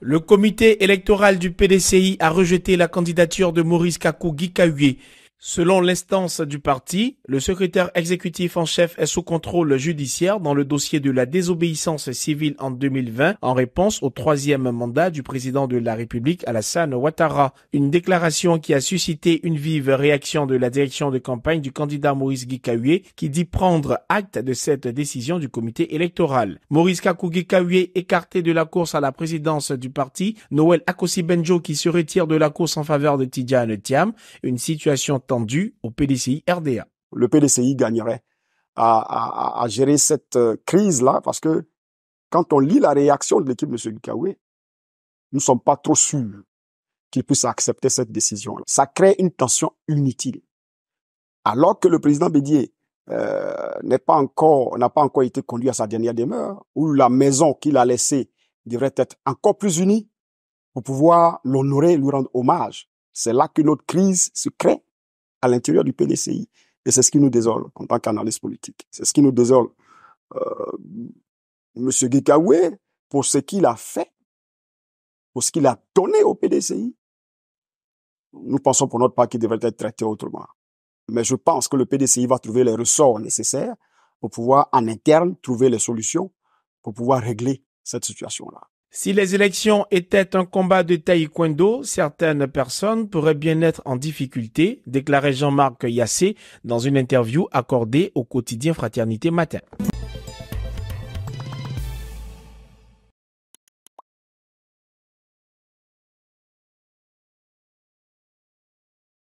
Le comité électoral du PDCI a rejeté la candidature de Maurice Kakou Guikawye Selon l'instance du parti, le secrétaire exécutif en chef est sous contrôle judiciaire dans le dossier de la désobéissance civile en 2020 en réponse au troisième mandat du président de la République Alassane Ouattara. Une déclaration qui a suscité une vive réaction de la direction de campagne du candidat Maurice Gikawé qui dit prendre acte de cette décision du comité électoral. Maurice Kakou kahué écarté de la course à la présidence du parti, Noël Akosi Benjo qui se retire de la course en faveur de Tidjane Tiam. une situation entendu au PDCI RDA. Le PDCI gagnerait à, gérer cette euh, crise-là parce que quand on lit la réaction de l'équipe de M. Gikawe, nous ne sommes pas trop sûrs qu'il puisse accepter cette décision. -là. Ça crée une tension inutile. Alors que le président Bédier euh, n'est pas encore, n'a pas encore été conduit à sa dernière demeure, où la maison qu'il a laissée devrait être encore plus unie pour pouvoir l'honorer, lui rendre hommage. C'est là que notre crise se crée à l'intérieur du PDCI. Et c'est ce qui nous désole en tant qu'analyste politique. C'est ce qui nous désole. Euh, Monsieur Gikawe, pour ce qu'il a fait, pour ce qu'il a donné au PDCI, nous pensons pour notre part qu'il devrait être traité autrement. Mais je pense que le PDCI va trouver les ressorts nécessaires pour pouvoir, en interne, trouver les solutions pour pouvoir régler cette situation-là. Si les élections étaient un combat de taekwondo, certaines personnes pourraient bien être en difficulté, déclarait Jean-Marc Yassé dans une interview accordée au quotidien Fraternité Matin.